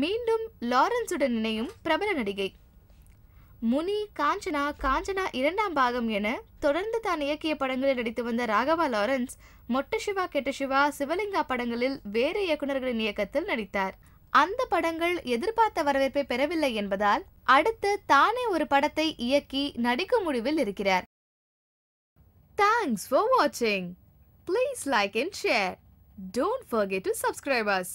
மீண்டும் லாரன்ஸுடன் இணையும் பிரபல நடிகை முனி காஞ்சனா காஞ்சனா இரண்டாம் பாகம் என தொடர்ந்து தான் இயக்கிய படங்களில் நடித்து வந்த ராகவா லாரன்ஸ் மொட்ட சிவா கெட்ட சிவா சிவலிங்கா படங்களில் வேறு இயக்குநர்களின் இயக்கத்தில் நடித்தார் அந்த படங்கள் எதிர்பார்த்த வரவேற்பை பெறவில்லை என்பதால் அடுத்து தானே ஒரு படத்தை இயக்கி நடிக்கும் முடிவில் இருக்கிறார் தேங்க்ஸ் ஃபார் வாட்சிங் please like and share don't forget to subscribers